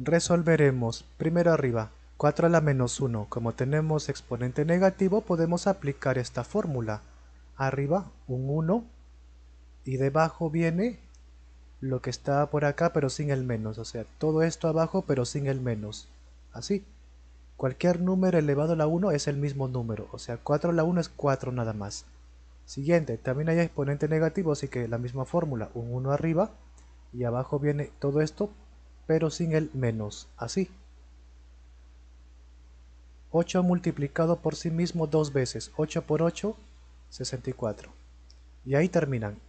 Resolveremos primero arriba 4 a la menos 1. Como tenemos exponente negativo podemos aplicar esta fórmula. Arriba un 1 y debajo viene lo que está por acá pero sin el menos. O sea, todo esto abajo pero sin el menos. Así. Cualquier número elevado a la 1 es el mismo número. O sea, 4 a la 1 es 4 nada más. Siguiente, también hay exponente negativo, así que la misma fórmula, un 1 arriba y abajo viene todo esto pero sin el menos, así. 8 multiplicado por sí mismo dos veces, 8 por 8, 64. Y ahí terminan.